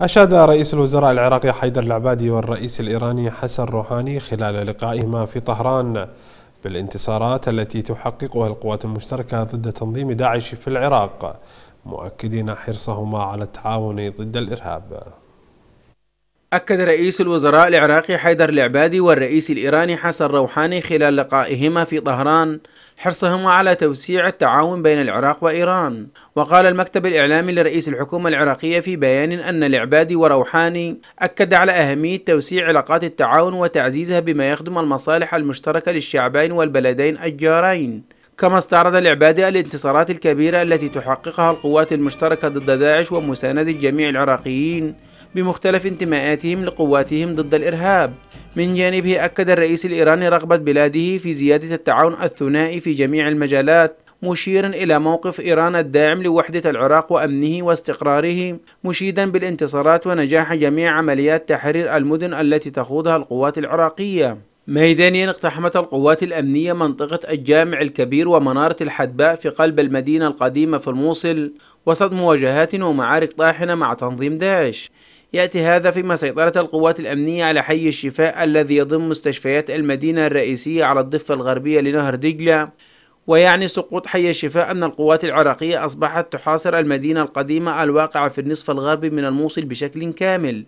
أشاد رئيس الوزراء العراقي حيدر العبادي والرئيس الإيراني حسن روحاني خلال لقائهما في طهران بالانتصارات التي تحققها القوات المشتركة ضد تنظيم داعش في العراق مؤكدين حرصهما على التعاون ضد الإرهاب أكد رئيس الوزراء العراقي حيدر العبادي والرئيس الإيراني حسن روحاني خلال لقائهما في طهران حرصهما على توسيع التعاون بين العراق وإيران وقال المكتب الإعلامي لرئيس الحكومة العراقية في بيان أن العبادي وروحاني أكد على أهمية توسيع علاقات التعاون وتعزيزها بما يخدم المصالح المشتركة للشعبين والبلدين الجارين كما استعرض العبادي الانتصارات الكبيرة التي تحققها القوات المشتركة ضد داعش ومساندة جميع العراقيين بمختلف انتماءاتهم لقواتهم ضد الإرهاب من جانبه أكد الرئيس الإيراني رغبة بلاده في زيادة التعاون الثنائي في جميع المجالات مشيرا إلى موقف إيران الداعم لوحدة العراق وأمنه واستقراره مشيدا بالانتصارات ونجاح جميع عمليات تحرير المدن التي تخوضها القوات العراقية ميدانيا اقتحمت القوات الأمنية منطقة الجامع الكبير ومنارة الحدباء في قلب المدينة القديمة في الموصل وسط مواجهات ومعارك طاحنة مع تنظيم داعش يأتي هذا فيما سيطرة القوات الأمنية على حي الشفاء الذي يضم مستشفيات المدينة الرئيسية على الضفة الغربية لنهر دجلة ويعني سقوط حي الشفاء أن القوات العراقية أصبحت تحاصر المدينة القديمة الواقعة في النصف الغربي من الموصل بشكل كامل